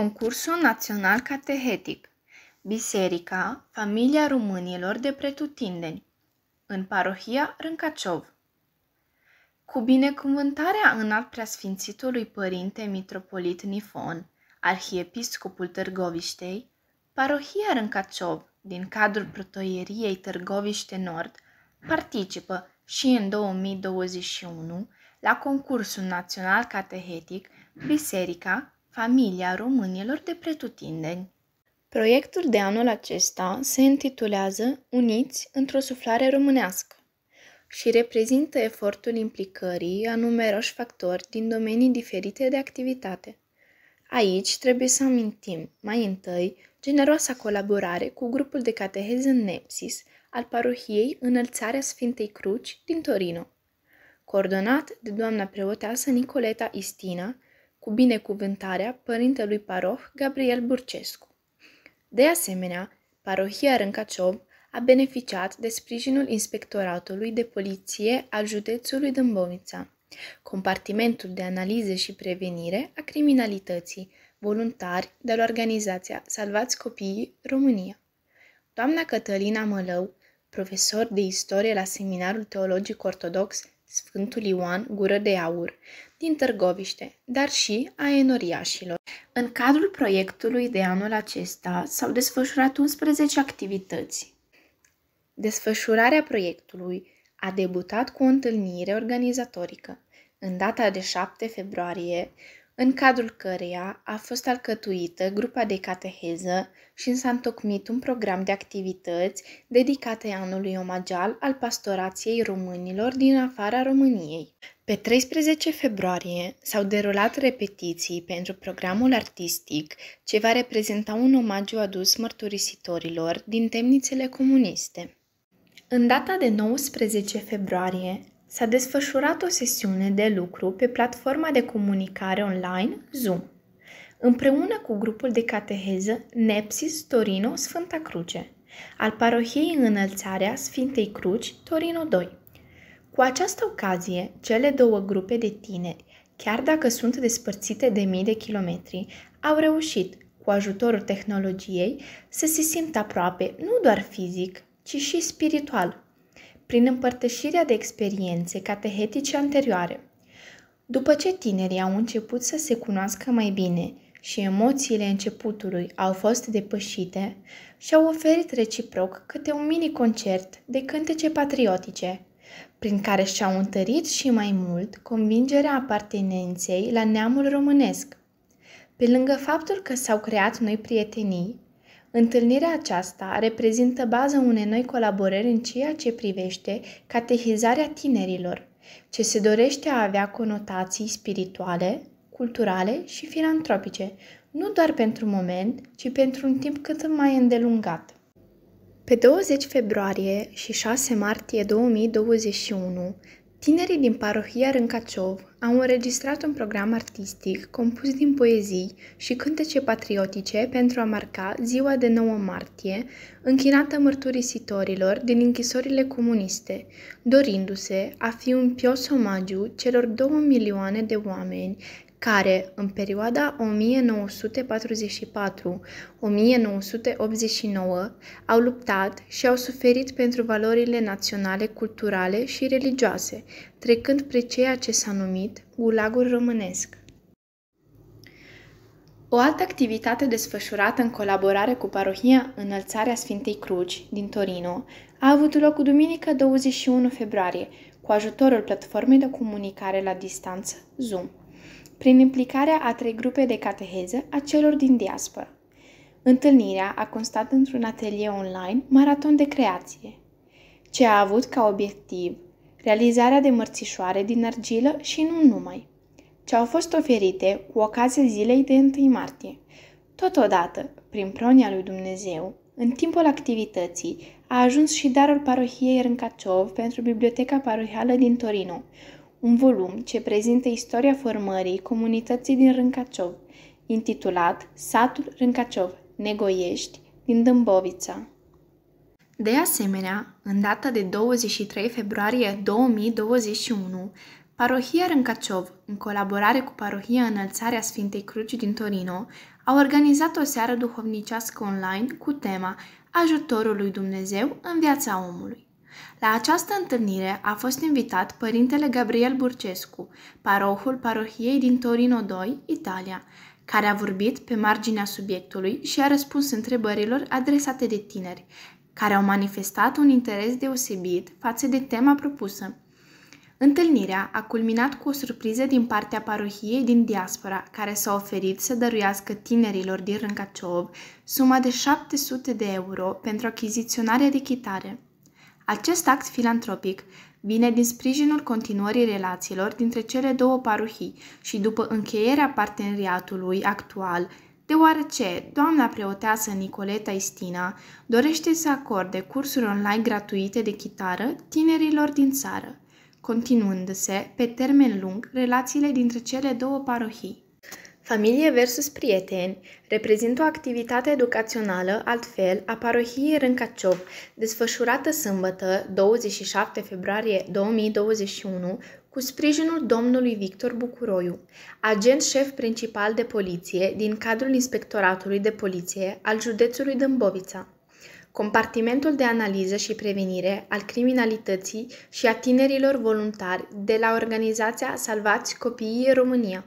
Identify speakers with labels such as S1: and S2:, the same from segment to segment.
S1: Concursul Național Catehetic Biserica Familia Românilor de Pretutindeni în parohia Râncaciov Cu binecuvântarea al preasfințitului părinte mitropolit Nifon, arhiepiscopul Târgoviștei, parohia Râncaciov, din cadrul protoieriei Târgoviște Nord, participă și în 2021 la concursul național catehetic Biserica Familia românilor de pretutindeni. Proiectul de anul acesta se intitulează Uniți într-o suflare românească și reprezintă efortul implicării a numeroși factori din domenii diferite de activitate. Aici trebuie să amintim, mai întâi, generoasa colaborare cu grupul de cateheză în Nepsis al parohiei Înălțarea Sfintei Cruci din Torino, coordonat de doamna preoteasă Nicoleta Istina, cu binecuvântarea părintelui paroh Gabriel Burcescu. De asemenea, parohia Râncaciov a beneficiat de sprijinul Inspectoratului de Poliție al județului Dâmbovița, compartimentul de analize și prevenire a criminalității, voluntari de la organizația Salvați Copiii România. Doamna Cătălina Mălău, profesor de istorie la Seminarul Teologic Ortodox Sfântul Ioan Gură de Aur, din Târgoviște, dar și a enoriașilor. În cadrul proiectului de anul acesta s-au desfășurat 11 activități. Desfășurarea proiectului a debutat cu o întâlnire organizatorică. În data de 7 februarie, în cadrul căreia a fost alcătuită grupa de cateheză și s-a întocmit un program de activități dedicate anului omagial al pastorației românilor din afara României. Pe 13 februarie s-au derulat repetiții pentru programul artistic ce va reprezenta un omagiu adus mărturisitorilor din temnițele comuniste. În data de 19 februarie S-a desfășurat o sesiune de lucru pe platforma de comunicare online Zoom, împreună cu grupul de cateheză Nepsis Torino Sfânta Cruce, al parohiei Înălțarea Sfintei Cruci Torino 2. Cu această ocazie, cele două grupe de tineri, chiar dacă sunt despărțite de mii de kilometri, au reușit, cu ajutorul tehnologiei, să se simtă aproape nu doar fizic, ci și spiritual prin împărtășirea de experiențe catehetice anterioare. După ce tinerii au început să se cunoască mai bine și emoțiile începutului au fost depășite, și-au oferit reciproc câte un mini-concert de cântece patriotice, prin care și-au întărit și mai mult convingerea apartenenței la neamul românesc. Pe lângă faptul că s-au creat noi prietenii, Întâlnirea aceasta reprezintă baza unei noi colaborări în ceea ce privește catehizarea tinerilor, ce se dorește a avea conotații spirituale, culturale și filantropice, nu doar pentru moment, ci pentru un timp cât mai îndelungat. Pe 20 februarie și 6 martie 2021, Tinerii din parohia Râncaciov au înregistrat un program artistic compus din poezii și cântece patriotice pentru a marca ziua de 9 martie, închinată mărturisitorilor din închisorile comuniste, dorindu-se a fi un pios omagiu celor 2 milioane de oameni care, în perioada 1944-1989, au luptat și au suferit pentru valorile naționale, culturale și religioase, trecând pre ceea ce s-a numit gulagul românesc. O altă activitate desfășurată în colaborare cu parohia Înălțarea Sfintei Cruci din Torino a avut loc duminică 21 februarie, cu ajutorul platformei de comunicare la distanță Zoom prin implicarea a trei grupe de cateheză a celor din diasporă. Întâlnirea a constat într-un atelier online maraton de creație, ce a avut ca obiectiv realizarea de mărțișoare din argilă și nu numai, ce au fost oferite cu ocazia zilei de 1 martie. Totodată, prin pronia lui Dumnezeu, în timpul activității, a ajuns și darul parohiei Râncaciov pentru Biblioteca Parohială din Torino, un volum ce prezintă istoria formării comunității din Râncaciov, intitulat Satul Râncaciov, Negoiești, din Dâmbovița. De asemenea, în data de 23 februarie 2021, Parohia Râncaciov, în colaborare cu Parohia Înălțarea Sfintei Cruci din Torino, a organizat o seară duhovnicească online cu tema Ajutorul lui Dumnezeu în viața omului. La această întâlnire a fost invitat părintele Gabriel Burcescu, parohul parohiei din Torino 2, Italia, care a vorbit pe marginea subiectului și a răspuns întrebărilor adresate de tineri, care au manifestat un interes deosebit față de tema propusă. Întâlnirea a culminat cu o surpriză din partea parohiei din diaspora, care s-a oferit să dăruiască tinerilor din Râncaciov suma de 700 de euro pentru achiziționarea de chitare. Acest act filantropic vine din sprijinul continuării relațiilor dintre cele două parohii și după încheierea parteneriatului actual, deoarece doamna preoteasă Nicoleta Istina dorește să acorde cursuri online gratuite de chitară tinerilor din țară, continuându-se pe termen lung relațiile dintre cele două parohii. Familie versus prieteni reprezintă o activitate educațională, altfel, a parohiei Râncaciov, desfășurată sâmbătă, 27 februarie 2021, cu sprijinul domnului Victor Bucuroiu, agent șef principal de poliție din cadrul Inspectoratului de Poliție al județului Dâmbovița. Compartimentul de analiză și prevenire al criminalității și a tinerilor voluntari de la organizația Salvați Copiii România.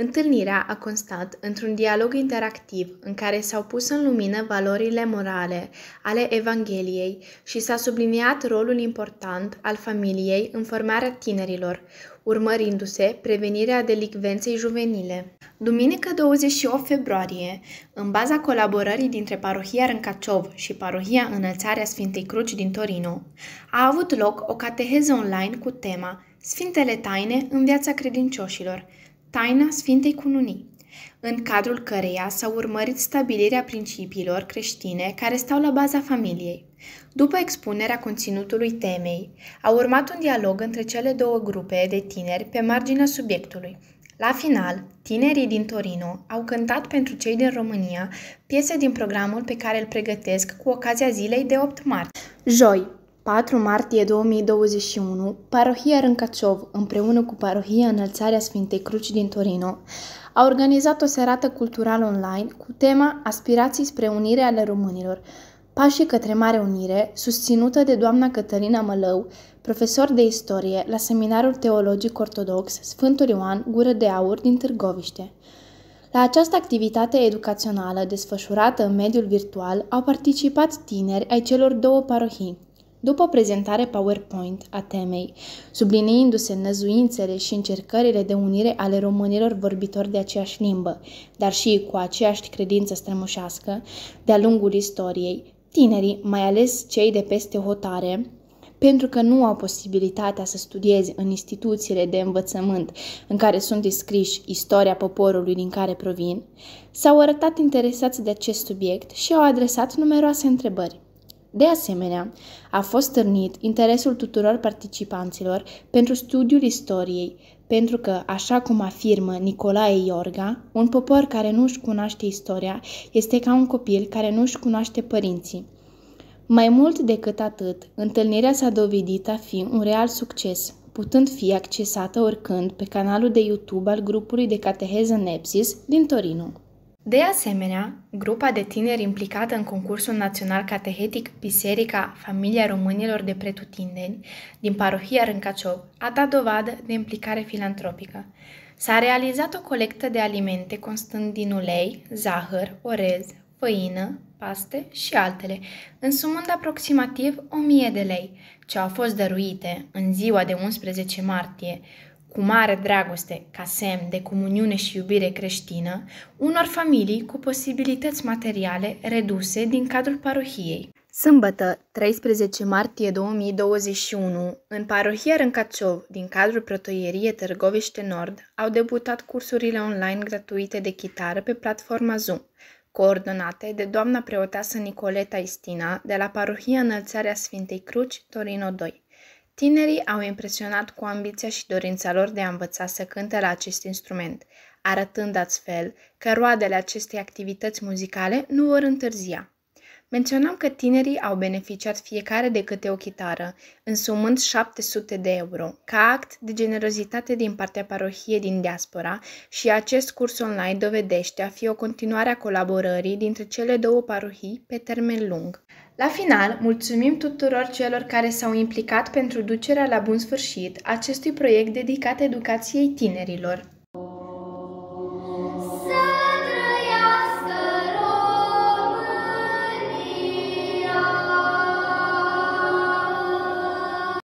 S1: Întâlnirea a constat într-un dialog interactiv în care s-au pus în lumină valorile morale ale Evangheliei și s-a subliniat rolul important al familiei în formarea tinerilor, urmărindu-se prevenirea delicvenței juvenile. Duminică 28 februarie, în baza colaborării dintre parohia Râncaciov și parohia Înălțarea Sfintei Cruci din Torino, a avut loc o cateheză online cu tema Sfintele Taine în viața credincioșilor – Taina Sfintei Cununii, în cadrul căreia s-a urmărit stabilirea principiilor creștine care stau la baza familiei. După expunerea conținutului temei, a urmat un dialog între cele două grupe de tineri pe marginea subiectului. La final, tinerii din Torino au cântat pentru cei din România piese din programul pe care îl pregătesc cu ocazia zilei de 8 martie. Joi, 4 martie 2021, Parohia Râncaciov, împreună cu Parohia Înălțarea Sfintei Cruci din Torino, a organizat o serată culturală online cu tema Aspirații spre unire ale românilor, pașii către mare unire, susținută de doamna Cătălina Mălău, profesor de istorie la Seminarul Teologic Ortodox Sfântul Ioan Gură de Aur din Târgoviște. La această activitate educațională desfășurată în mediul virtual au participat tineri ai celor două parohii, după o prezentare PowerPoint a temei, subliniindu-se năzuințele și încercările de unire ale românilor vorbitori de aceeași limbă, dar și cu aceeași credință strămoșească, de-a lungul istoriei, tinerii, mai ales cei de peste hotare, pentru că nu au posibilitatea să studieze în instituțiile de învățământ în care sunt descriși istoria poporului din care provin, s-au arătat interesați de acest subiect și au adresat numeroase întrebări. De asemenea, a fost stârnit interesul tuturor participanților pentru studiul istoriei, pentru că, așa cum afirmă Nicolae Iorga, un popor care nu își cunoaște istoria este ca un copil care nu își cunoaște părinții. Mai mult decât atât, întâlnirea s-a dovedit a fi un real succes, putând fi accesată oricând pe canalul de YouTube al grupului de cateheză Nepsis din Torino. De asemenea, grupa de tineri implicată în concursul național catehetic Biserica Familia Românilor de Pretutindeni din parohia Râncaciov a dat dovadă de implicare filantropică. S-a realizat o colectă de alimente constând din ulei, zahăr, orez, făină, paste și altele, însumând aproximativ 1000 de lei, ce au fost dăruite în ziua de 11 martie cu mare dragoste ca semn de comuniune și iubire creștină, unor familii cu posibilități materiale reduse din cadrul parohiei. Sâmbătă, 13 martie 2021, în parohia Râncațov, din cadrul Protoierie Târgoviște Nord, au debutat cursurile online gratuite de chitară pe platforma Zoom, coordonate de doamna preoteasă Nicoleta Istina de la parohia Înălțarea Sfintei Cruci, Torino 2. Tinerii au impresionat cu ambiția și dorința lor de a învăța să cânte la acest instrument, arătând astfel că roadele acestei activități muzicale nu vor întârzia. Menționam că tinerii au beneficiat fiecare de câte o chitară, însumând 700 de euro, ca act de generozitate din partea parohiei din diaspora și acest curs online dovedește a fi o continuare a colaborării dintre cele două parohii pe termen lung. La final, mulțumim tuturor celor care s-au implicat pentru ducerea la bun sfârșit acestui proiect dedicat educației tinerilor.